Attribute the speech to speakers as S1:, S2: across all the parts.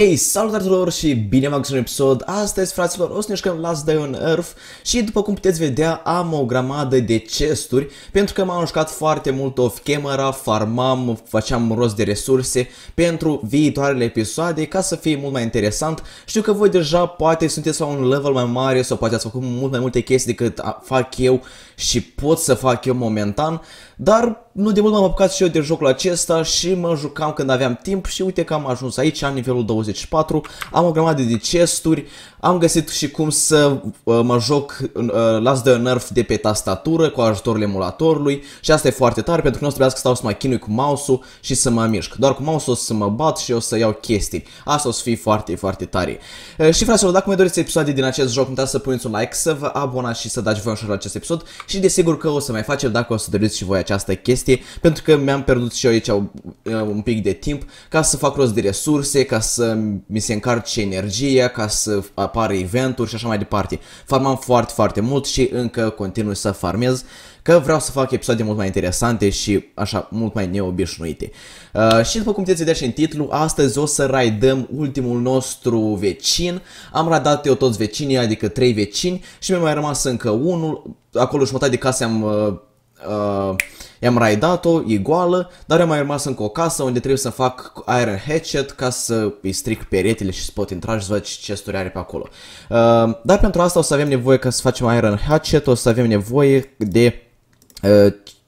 S1: Hei, salutare tuturor și bine m-am găsit un episod! Astăzi, fraților, o să ne jucăm Last Day on Earth și, după cum puteți vedea, am o grămadă de chesturi pentru că m-am jucat foarte mult off-camera, farmam, făceam rost de resurse pentru viitoarele episoade ca să fie mult mai interesant. Știu că voi deja poate sunteți la un level mai mare sau poate ați făcut mult mai multe chestii decât fac eu și pot să fac eu momentan, dar nu de mult m-am apucat și eu de jocul acesta și mă jucam când aveam timp și uite că am ajuns aici, am nivelul 24, am o grămadă de chesturi, am găsit și cum să uh, mă joc uh, Last the Nerf de pe tastatură cu ajutorul emulatorului și asta e foarte tare pentru că nu o să trebuiască să stau să mă chinui cu mouse-ul și să mă mișc. Doar cu mouse-ul o să mă bat și o să iau chestii. Asta o să fie foarte, foarte tare. Uh, și fraților, dacă mai doriți episoade din acest joc, uitați să puneți un like, să vă abonați și să dați voi un la acest episod și desigur că o să mai facem dacă o să doriți și voi această chestie chestie, pentru că mi-am pierdut și eu aici uh, un pic de timp ca să fac rost de resurse, ca să mi se încarce energia, ca să apară eventuri și așa mai departe. Farmam foarte, foarte mult și încă continui să farmez că vreau să fac episoade mult mai interesante și așa mult mai neobișnuite. Uh, și după cum puteți vedea și în titlu, astăzi o să raidăm ultimul nostru vecin. Am radat eu toți vecinii, adică trei vecini și mi-a mai rămas încă unul. Acolo jumătate de case am... Uh, uh, I-am raidat-o, e goală, dar am mai rămas încă o casă unde trebuie să fac iron hatchet ca să îi stric peretele și să pot intra și să văd ce chesturi are pe acolo. Uh, dar pentru asta o să avem nevoie ca să facem iron hatchet, o să avem nevoie de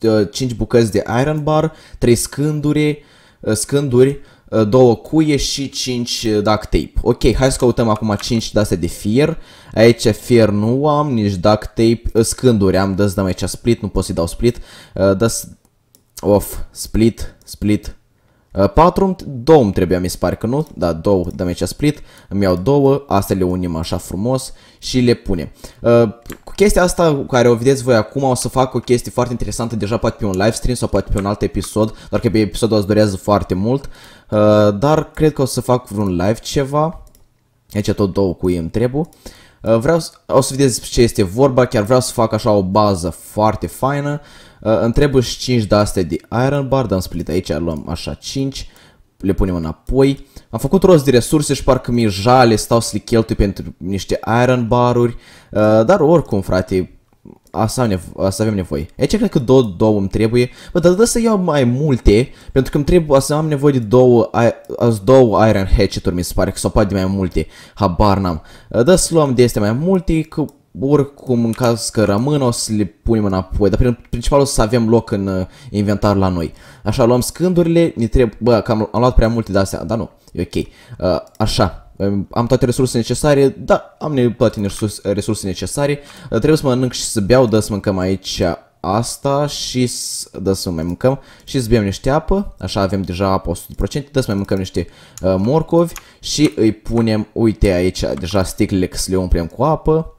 S1: uh, 5 uh, bucăți de iron bar, 3 scânduri, uh, scânduri Eh, două cuie și 5 eh, duct tape. Ok, hai să căutăm acum 5 de de fier. Aici fier nu am, nici duct tape, eh, scânduri am, dă dăm aici split, nu pot să-i dau split. Dă off, split, split. 4, 2 îmi trebuia, mi se pare că nu, da, 2, dăm aici split, îmi iau 2, astea le unim așa frumos și le punem. Cu chestia asta cu care o vedeți voi acum o să fac o chestie foarte interesantă, deja poate pe un live stream sau poate pe un alt episod, doar că pe episodul ați durează foarte mult. Uh, dar cred că o să fac vreun live ceva. Aici tot două cu ei îmi trebuie. Uh, vreau să, o să vedeți ce este vorba, chiar vreau să fac așa o bază foarte faină. Uh, îmi trebuie și 5 de astea de iron bar, dar am split aici, luăm așa 5, le punem înapoi. Am făcut rost de resurse și parcă mi-e jale, stau să le cheltui pentru niște iron baruri, dar oricum frate, Asta, nevo- asta avem nevoie. Aici cred că două, două îmi trebuie. Bă, dar trebuie să iau mai multe, pentru că îmi trebuie asta am nevoie de două, două Iron Hatchet-uri, mi se pare, că s-o de mai multe. Habar n-am. Ă, dar să luăm de astea mai multe, că oricum în caz că rămân o să le punem înapoi, dar principal o să avem loc în uh, inventar la noi. Așa, luăm scândurile, ne trebuie, bă, că am, am luat prea multe de astea, dar nu, e ok. Uh, așa, am toate resursele necesare, da, am toate resursele necesare, trebuie să mănânc și să beau, da, să mâncăm aici asta și da, să mai mâncăm și să bem niște apă, așa avem deja apă 100%, da, să mai mâncăm niște uh, morcovi și îi punem, uite aici, deja sticlele că să le umplem cu apă,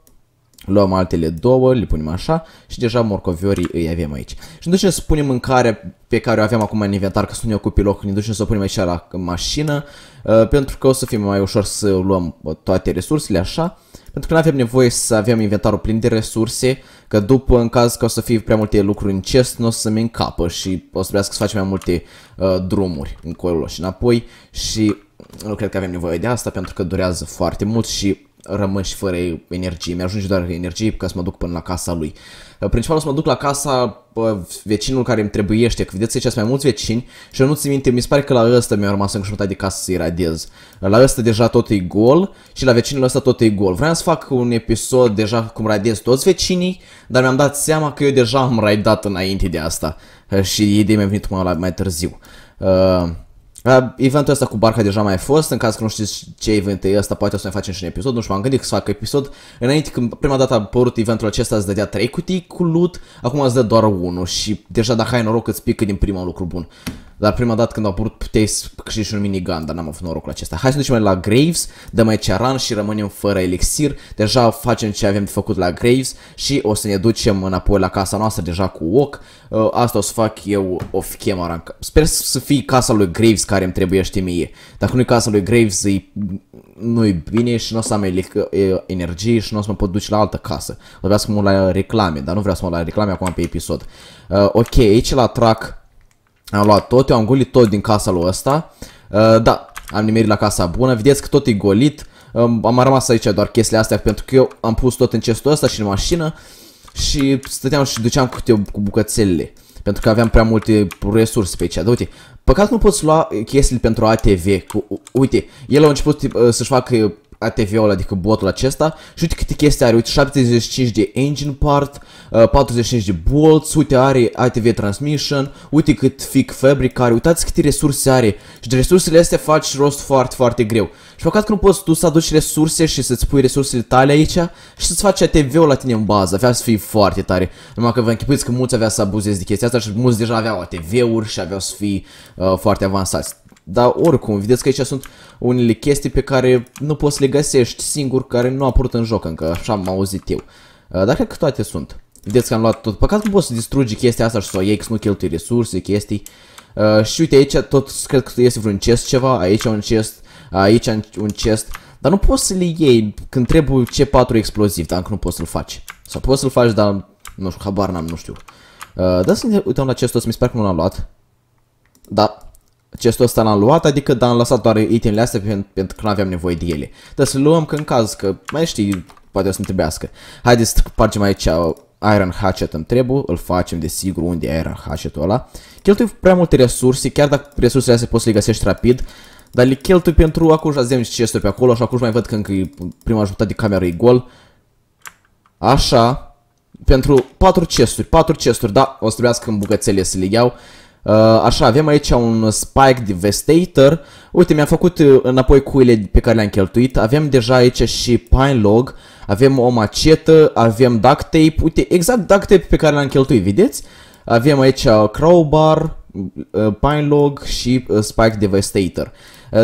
S1: Luăm altele două, le punem așa și deja morcoviorii îi avem aici. Și ne ducem să punem mâncarea pe care o aveam acum în inventar, că sunt eu cu pilocul, ne ducem să o punem aici la mașină, uh, pentru că o să fie mai ușor să luăm uh, toate resursele așa, pentru că nu avem nevoie să avem inventarul plin de resurse, că după, în caz că o să fie prea multe lucruri în chest, nu o să-mi încapă și o să trebuiască să facem mai multe uh, drumuri încolo și înapoi și nu cred că avem nevoie de asta pentru că durează foarte mult și și fără energie. Mi-ajunge doar energie ca să mă duc până la casa lui. Principal să mă duc la casa vecinul care îmi trebuiește, că vedeți aici sunt mai mulți vecini și eu nu ți minte, mi se pare că la ăsta mi-a rămas încă jumătate de casă să-i radiez. La ăsta deja tot e gol și la vecinul ăsta tot e gol. Vreau să fac un episod deja cum radiez toți vecinii, dar mi-am dat seama că eu deja am raidat înainte de asta și ideea mi-a venit mai, mai târziu. Uh, Eventul ăsta cu barca deja mai a fost, în caz că nu știți ce event e ăsta, poate o să mai facem și un episod, nu știu, m-am gândit să fac episod. Înainte, când prima dată a apărut eventul acesta, îți dădea 3 cutii cu loot, acum îți dă doar unul și deja dacă ai noroc îți pică din prima un lucru bun. Dar prima dată când au apărut puteai să câștigi și un minigun, dar n-am avut norocul acesta. Hai să ducem mai la Graves, dăm aici run și rămânem fără elixir. Deja facem ce avem de făcut la Graves și o să ne ducem înapoi la casa noastră deja cu walk. Uh, asta o să fac eu off camera. Sper să fie casa lui Graves care îmi trebuie mie. Dacă nu e casa lui Graves, nu-i bine și nu o să am energie și nu o să mă pot duce la altă casă. Vreau să mă la reclame, dar nu vreau să mă la reclame acum pe episod. Uh, ok, aici la track am luat tot, eu am golit tot din casa lui ăsta. Uh, da, am nimerit la casa bună. Vedeți că tot e golit. Um, am rămas aici doar chestiile astea pentru că eu am pus tot în chestul ăsta și în mașină. Și stăteam și duceam cu, cu bucățelele. Pentru că aveam prea multe resurse pe aici. Da, uite, păcat nu poți lua chestiile pentru ATV. Cu, uite, el a început uh, să-și facă ATV-ul, adică botul acesta și uite câte chestii are, uite 75 de engine part, 45 uh, de bolts, uite are ATV transmission, uite cât fic fabric are, uitați câte resurse are și de resursele astea faci rost foarte, foarte greu. Și păcat că nu poți tu să aduci resurse și să-ți pui resursele tale aici și să-ți faci ATV-ul la tine în bază, avea să fii foarte tare. Numai că vă închipuiți că mulți avea să abuzezi de chestia asta și mulți deja aveau ATV-uri și aveau să fii uh, foarte avansați dar oricum, vedeți că aici sunt unele chestii pe care nu poți le găsești singur, care nu apărut în joc încă, așa am auzit eu. Uh, dar cred că toate sunt. Vedeți că am luat tot. Păcat că poți să distrugi chestia asta și să o iei, că nu cheltui resurse, chestii. Uh, și uite aici tot cred că este vreun chest ceva, aici un chest, aici un chest. Dar nu poți să le iei când trebuie C4 exploziv, dar nu poți să-l faci. Sau poți să-l faci, dar nu știu, habar n-am, nu știu. Uh, da să ne uităm la chestul ăsta, mi se pare că nu l-am luat. Da, chestul ăsta l-am luat, adică da, am lăsat doar itemele astea pentru, pentru că nu aveam nevoie de ele. Dar să luăm că în caz că, mai știi, poate o să-mi trebuiască. Haideți să pargem aici uh, Iron Hatchet îmi trebuie, îl facem de sigur unde e Iron Hatchet-ul ăla. Cheltui prea multe resurse, chiar dacă resursele astea poți să le găsești rapid, dar le cheltui pentru acum și zemnici ce pe acolo și acum mai văd că încă prima jumătate de cameră e gol. Așa, pentru 4 chesturi, 4 chesturi, da, o să trebuiască în bucățele să le iau Uh, așa, avem aici un Spike Devastator. Uite, mi-am făcut uh, înapoi cuile pe care le-am cheltuit. Avem deja aici și Pine Log. Avem o macetă, avem duct tape. Uite, exact duct tape pe care l-am cheltuit, vedeți? Avem aici uh, Crowbar, Pine Log și Spike Devastator.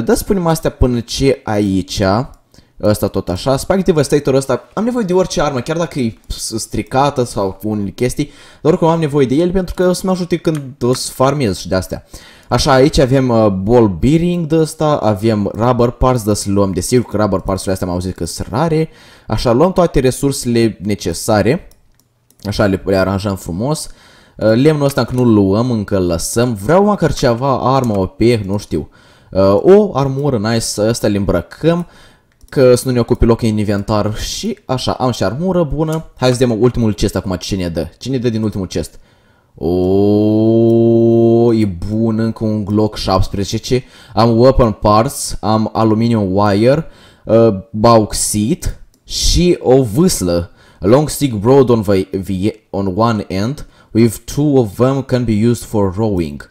S1: Da spunem astea până ce aici. Ăsta tot așa. Spike Devastator ăsta, am nevoie de orice armă, chiar dacă e stricată sau cu unele chestii, dar oricum am nevoie de el pentru că o să mă ajute când o să farmez și de-astea. Așa, aici avem uh, ball bearing de ăsta, avem rubber parts, da să luăm, desigur că rubber parts-urile astea am auzit că sunt rare. Așa, luăm toate resursele necesare, așa le, le aranjăm frumos. Uh, lemnul ăsta încă nu-l luăm, încă îl lăsăm, vreau măcar ceva, armă OP, nu știu. Uh, o armură nice, asta le îmbrăcăm. Că să nu ne ocupi loc în inventar și așa, am și armură bună. Hai să vedem ultimul chest acum, ce ne dă. Cine dă din ultimul chest? O, e bun, încă un Glock 17. Am weapon parts, am aluminium wire, uh, bauxit și o vâslă. A long stick broad on, on one end, with two of them can be used for rowing.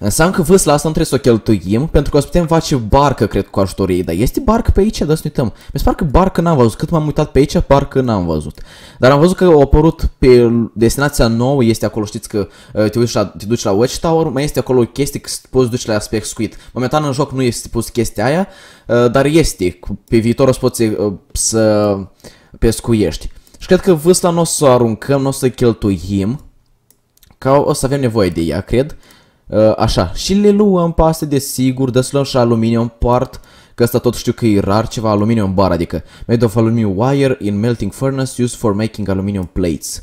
S1: Înseamnă că vâsla asta nu trebuie să o cheltuim, pentru că o să putem face barcă, cred, cu ajutorul ei. Dar este barcă pe aici? Da, să ne uităm. Mi se pare că barcă n-am văzut. Cât m-am uitat pe aici, barcă n-am văzut. Dar am văzut că au apărut pe destinația nouă, este acolo, știți că uh, te, duci la, te duci la Watchtower, mai este acolo o chestie că poți duci la aspect squid. Momentan în joc nu este pus chestia aia, uh, dar este. Pe viitor o să poți uh, să pescuiești. Și cred că vâsla nu o să o aruncăm, nu o să cheltuim, ca o să avem nevoie de ea, cred. Uh, așa, și le luăm pe astea de sigur, deslăm și aluminium part, că asta tot știu că e rar ceva aluminium bar, adică made of aluminium wire in melting furnace used for making aluminium plates.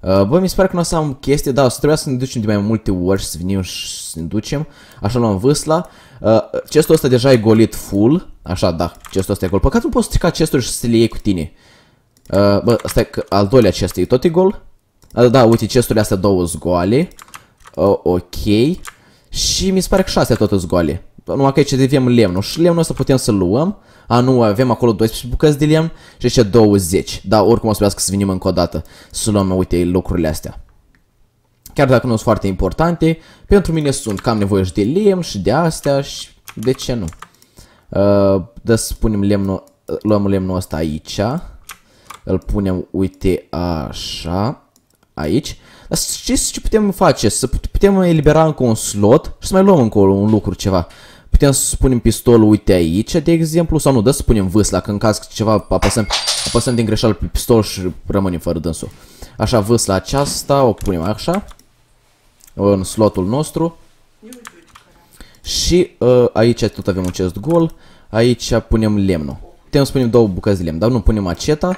S1: Uh, bă, mi se pare că nu o să am chestie, da, o să trebuia să ne ducem de mai multe ori să venim și să ne ducem. Așa luăm vâsla. Uh, chestul ăsta deja e golit full, așa, da, chestul ăsta e gol. Păcat nu poți strica chestul și să le iei cu tine. Bă, asta că al doilea chest e tot e gol. Da, uite, chesturile astea două goale. Uh, ok. Și mi se pare că 6 tot sunt goale. Numai că aici avem lemnul și lemnul ăsta putem să luăm. A, nu, avem acolo 12 bucăți de lemn și aici 20. Dar oricum o să să venim încă o dată să luăm, uite, lucrurile astea. Chiar dacă nu sunt foarte importante, pentru mine sunt cam nevoie și de lemn și de astea și de ce nu. Uh, da, să punem lemnul, luăm lemnul ăsta aici. Îl punem, uite, așa, aici. Dar ce, ce putem face? Să putem elibera încă un slot și să mai luăm încă un lucru ceva. Putem să punem pistolul, uite aici, de exemplu, sau nu, da, să punem vâsla, că în caz ceva apăsăm, apăsăm din greșeală pe pistol și rămânem fără dânsul. Așa, vâsla aceasta, o punem așa, în slotul nostru. Și uh, aici tot avem acest gol, aici punem lemnul. Putem să punem două bucăți de lemn, dar nu punem aceta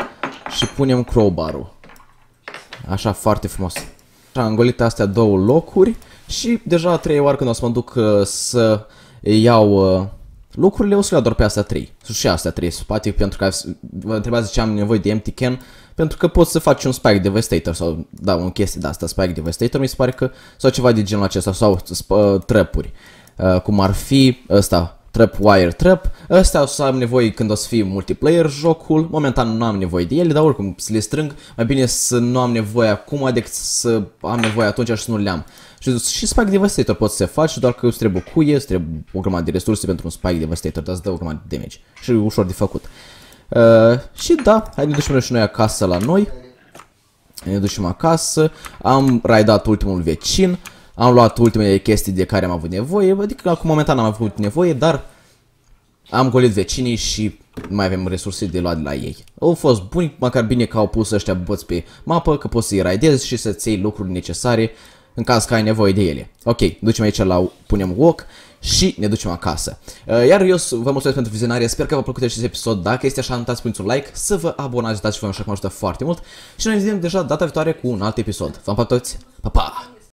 S1: și punem crowbar-ul. Așa, foarte frumos triangolite astea două locuri și deja trei oară când o să mă duc uh, să iau uh, lucrurile, o să le doar pe astea trei. Și astea trei spate, pentru că vă întrebați ce am nevoie de empty can, pentru că poți să faci un Spike Devastator sau, da, un chestie de asta, Spike Devastator, mi se pare că, sau ceva de genul acesta, sau uh, trăpuri. Uh, cum ar fi ăsta, Trapwire Trap. Astea o să am nevoie când o să fie multiplayer jocul. Momentan nu am nevoie de ele, dar oricum să le strâng. Mai bine să nu am nevoie acum decât să am nevoie atunci și să nu le am. Și, și Spike Devastator poți să se faci, doar că îți trebuie cuie, îți trebuie o grămadă de resurse pentru un Spike Devastator, dar îți dă o grămadă de damage și e ușor de făcut. Uh, și da, hai ne ducem și noi acasă la noi. Ne ducem acasă, am raidat ultimul vecin. Uh, am luat ultimele chestii de care am avut nevoie, adică acum momentan am avut nevoie, dar am golit vecinii și nu mai avem resurse de luat de la ei. Au fost buni, măcar bine că au pus ăștia băți pe mapă, că poți să-i raidezi și să-ți iei lucruri necesare în caz că ai nevoie de ele. Ok, ducem aici la, punem walk și ne ducem acasă. Uh, iar eu vă mulțumesc pentru vizionare, sper că v-a plăcut acest episod. Dacă este așa, nu uitați puneți un like, să vă abonați, dați-vă așa că mă ajută foarte mult. Și noi ne vedem deja data viitoare cu un alt episod. Vă am pa toți, pa, pa!